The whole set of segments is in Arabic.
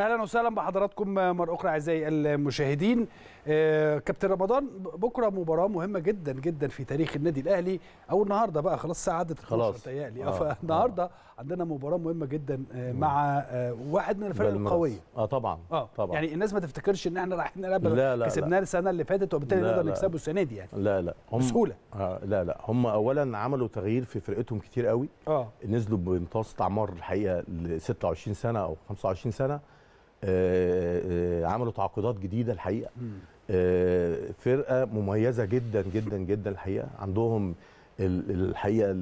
اهلا وسهلا بحضراتكم مره اخرى اعزائي المشاهدين آه، كابتن رمضان بكره مباراه مهمه جدا جدا في تاريخ النادي الاهلي او النهارده بقى خلاص الساعه عدت خلاص متهيألي آه. فالنهارده آه. عندنا مباراه مهمه جدا آه، مع آه، واحد من الفرق القويه اه طبعا اه طبعا يعني الناس ما تفتكرش ان احنا رايحين نلعب لا لا كسبناه السنه اللي فاتت وبالتالي نقدر نكسبه السنه دي يعني لا لا هم بسهوله آه لا لا هم اولا عملوا تغيير في فرقتهم كتير قوي اه نزلوا بامتصاص اعمار الحقيقه ل 26 سنه او 25 سنه آه، آه، عملوا تعاقدات جديده الحقيقه آه، فرقه مميزه جدا جدا جدا الحقيقه عندهم الحقيقه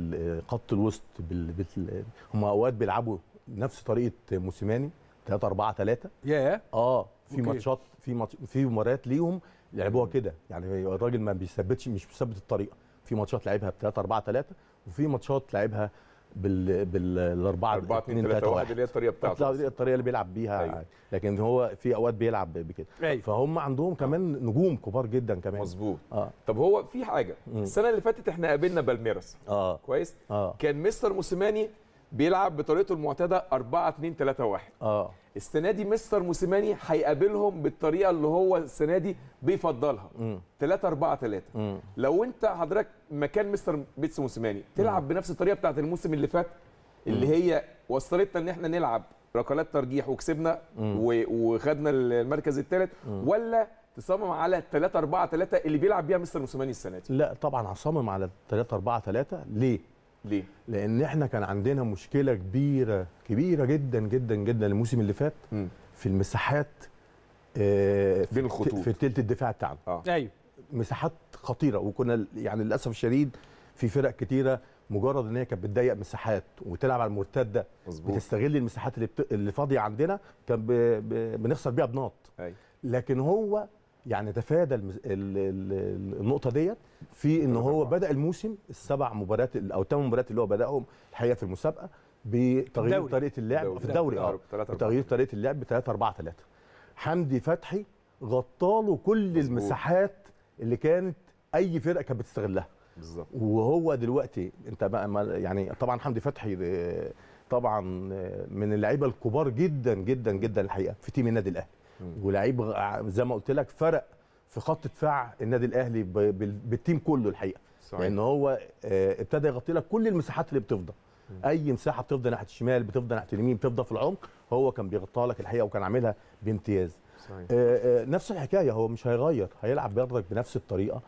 خط الوسط بال... بال... هم اوقات بيلعبوا نفس طريقه موسيماني 3 4 3 يا اه في ماتشات في ماتش في مباريات ليهم لعبوها كده يعني الراجل ما بيثبتش مش بيثبت الطريقه في ماتشات لعبها ب 3 4 3 وفي ماتشات لعبها بال بال 4 4 2 3 1 اللي هي الطريقه بتاعته دي الطريقه اللي بيلعب بيها أيوه. لكن هو في اوقات بيلعب بكده أيوه. فهم عندهم كمان نجوم كبار جدا كمان مظبوط آه. طب هو في حاجه مم. السنه اللي فاتت احنا قابلنا بالميراس آه. كويس آه. كان مستر موسيماني بيلعب بطريقته المعتاده 4 2 3 1 اه السنه دي مستر موسيماني هيقابلهم بالطريقه اللي هو السنه دي بيفضلها 3 4 3 لو انت حضرتك مكان مستر بيتس موسيماني تلعب بنفس الطريقه بتاعت الموسم اللي فات اللي مم. هي وصلتنا ان احنا نلعب ركلات ترجيح وكسبنا وخدنا المركز الثالث ولا تصمم على 3 4 3 اللي بيلعب بيها مستر موسيماني السنه دي لا طبعا هصمم على 3 4 3 ليه ليه؟ لان احنا كان عندنا مشكله كبيره كبيره جدا جدا جدا الموسم اللي فات م. في المساحات آه بين الخطوط في تلت الدفاع بتاعنا آه. ايوه مساحات خطيره وكنا يعني للاسف الشديد في فرق كتيره مجرد ان هي كانت بتضيق مساحات وتلعب على المرتده مزبوط. بتستغل المساحات اللي, بت... اللي فاضيه عندنا كان ب... ب... بنخسر بيها بناط أي. أيوه. لكن هو يعني تفادى النقطه ديت في ان هو بدا الموسم السبع مباريات او الثمان مباريات اللي هو بداهم الحقيقه في المسابقه بتغيير طريقه اللعب في الدوري اه بتغيير طريقه اللعب 3 4 3 حمدي فتحي غطى له كل مزبوط. المساحات اللي كانت اي فرقه كانت بتستغلها بالظبط وهو دلوقتي انت بقى يعني طبعا حمدي فتحي آه، طبعا آه، من اللعيبه الكبار جدا جدا جدا الحقيقه في تيم النادي الاهلي ولعيب زي ما قلت لك فرق في خط دفاع النادي الاهلي بالتيم كله الحقيقه صحيح. لان هو آه، ابتدى يغطي لك كل المساحات اللي بتفضى اي مساحه بتفضى ناحيه الشمال بتفضى ناحيه اليمين بتفضى في العمق هو كان بيغطيها لك الحقيقه وكان عاملها بامتياز صحيح. آه، آه، نفس الحكايه هو مش هيغير هيلعب برضك بنفس الطريقه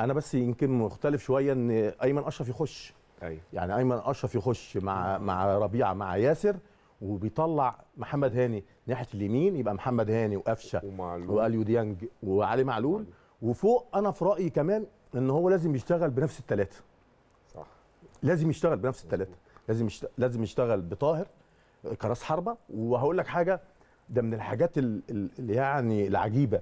انا بس يمكن مختلف شويه ان ايمن اشرف يخش أيوة. يعني ايمن اشرف يخش مع مع ربيعه مع ياسر وبيطلع محمد هاني ناحيه اليمين يبقى محمد هاني وقفشه واليو ديانج وعلي معلول وفوق انا في رايي كمان ان هو لازم يشتغل بنفس الثلاثه صح لازم يشتغل بنفس الثلاثه لازم لازم يشتغل بطاهر كراس حربه وهقول لك حاجه ده من الحاجات اللي يعني العجيبه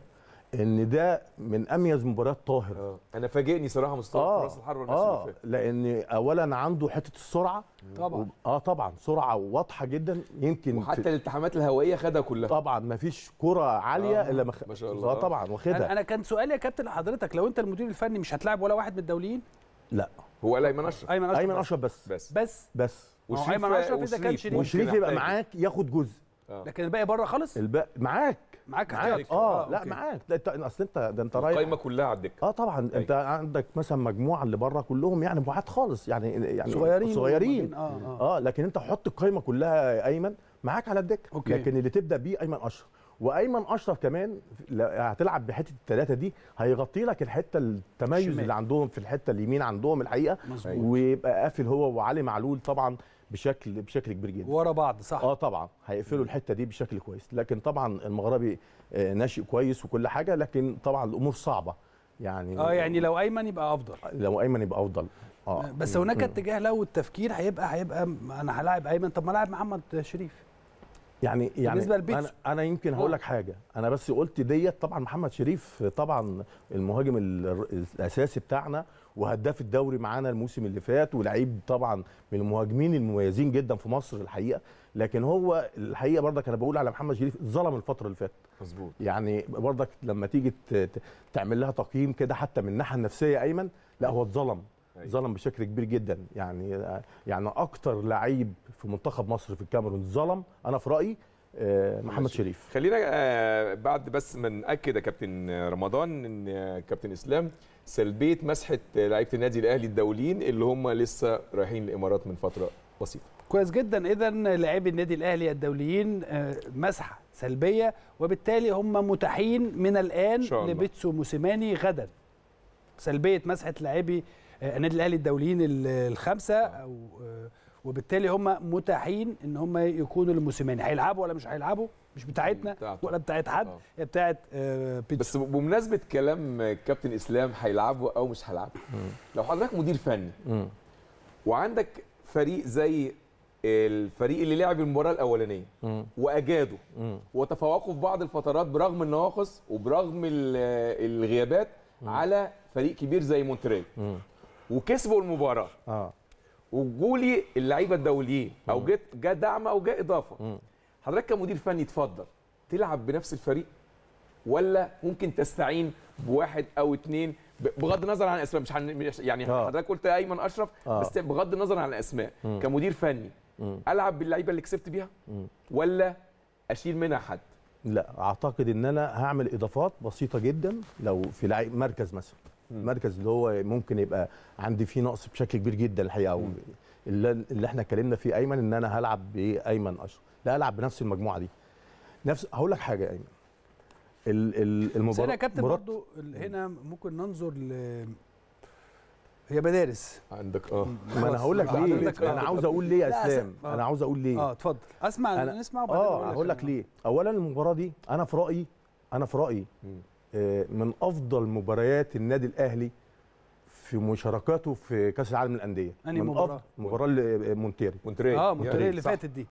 ان ده من اميز مباريات طاهر اه انا فاجئني صراحه مصطفى آه. راس الحرب الموسم آه. لان اولا عنده حته السرعه طبعا و... اه طبعا سرعه واضحه جدا يمكن وحتى في... الالتحامات الهوائيه خدها كلها طبعا ما فيش كره عاليه آه. الا ما, خ... ما شاء الله اه طبعا واخدها أنا, انا كان سؤالي يا كابتن لحضرتك لو انت المدير الفني مش هتلاعب ولا واحد من الدوليين لا هو قال ايمن اشرف ايمن اشرف بس بس بس, بس. وشريف ايمن اشرف اذا كان شريف وشريف يبقى معاك ياخد جزء آه. لكن الباقي بره خالص الباقي معاك معاك آه،, اه لا معاك لا انت اصل انت ده انت رايح القايمه كلها على الدكه اه طبعا أي. أيوة. انت عندك مثلا مجموعه اللي بره كلهم يعني مبيعات خالص يعني يعني صغيرين صغيرين آه, آه. اه لكن انت حط القايمه كلها يا ايمن معاك على الدكه أوكي. لكن اللي تبدا بيه ايمن اشرف وايمن اشرف كمان هتلعب بحته الثلاثه دي هيغطي لك الحته التميز شمال. اللي عندهم في الحته اليمين عندهم الحقيقه مزبوط. ويبقى قافل هو وعلي معلول طبعا بشكل بشكل كبير جدا ورا بعض صح اه طبعا هيقفلوا الحته دي بشكل كويس لكن طبعا المغربي آه، ناشئ كويس وكل حاجه لكن طبعا الامور صعبه يعني اه يعني لو ايمن يبقى افضل لو ايمن يبقى افضل اه بس هناك اتجاه لو التفكير هيبقى هيبقى انا هلاعب ايمن طب ما العب محمد شريف يعني يعني بالنسبه انا انا يمكن هقول لك حاجه انا بس قلت ديت طبعا محمد شريف طبعا المهاجم الاساسي بتاعنا وهداف الدوري معانا الموسم اللي فات ولعيب طبعا من المهاجمين المميزين جدا في مصر الحقيقه لكن هو الحقيقه برضك انا بقول على محمد شريف ظلم الفتره اللي فاتت مظبوط يعني برضك لما تيجي تعمل لها تقييم كده حتى من الناحيه النفسيه ايمن لا هو اتظلم أيوة. ظلم بشكل كبير جدا يعني يعني اكتر لعيب في منتخب مصر في الكاميرون ظلم انا في رايي آه، محمد ماشي. شريف خلينا آه، بعد بس ما ناكد يا كابتن رمضان ان آه، كابتن اسلام سلبيه مسحه لعيبه النادي الاهلي الدوليين اللي هم لسه رايحين الامارات من فتره بسيطه كويس جدا اذا لاعبي النادي الاهلي الدوليين مسحه سلبيه وبالتالي هم متاحين من الان لبيتسو موسيماني غدا سلبيه مسحه لاعبي النادي آه، الاهلي الدوليين الخمسه او آه، وبالتالي هم متاحين ان هم يكونوا الموسمين هيلعبوا ولا مش هيلعبوا مش بتاعتنا بتاعته. ولا بتاعت حد اه. هي بتاعت بيتش. بس بمناسبه كلام كابتن اسلام هيلعبوا او مش هيلعبوا لو حضرتك مدير فني وعندك فريق زي الفريق اللي لعب المباراه الاولانيه واجادوا وتفوقوا في بعض الفترات برغم النواقص وبرغم الغيابات على فريق كبير زي مونتريال وكسبوا المباراه اه وجولي اللعيبه الدوليين او جت جا دعم او جا اضافه م. حضرتك كمدير فني تفضل تلعب بنفس الفريق ولا ممكن تستعين بواحد او اثنين بغض النظر عن الاسماء مش يعني آه. حضرتك قلت ايمن اشرف آه. بس بغض النظر عن الاسماء م. كمدير فني م. العب باللعيبه اللي كسبت بيها م. ولا اشيل منها حد لا اعتقد ان انا هعمل اضافات بسيطه جدا لو في مركز مثلا المركز اللي هو ممكن يبقى عندي فيه نقص بشكل كبير جدا الحقيقه اللي احنا اتكلمنا فيه ايمن ان انا هلعب بايمن اشرف لا العب بنفس المجموعه دي نفس هقول لك حاجه يا ايمن المباراه بس هنا يا كابتن برضه هنا ممكن ننظر ل هي مدارس عندك اه ما انا هقول لك ليه آه. انا عاوز اقول ليه يا اسلام آه. انا عاوز اقول ليه اه اتفضل اسمع أنا... نسمع اه هقول لك ليه اولا المباراه دي انا في رايي انا في رايي آه، من افضل مباريات النادي الاهلي في مشاركاته في كاس العالم للانديه انهي مباراه؟ مباراه آه، مونتيري مونتيري اه مونتيري يعني اللي فاتت دي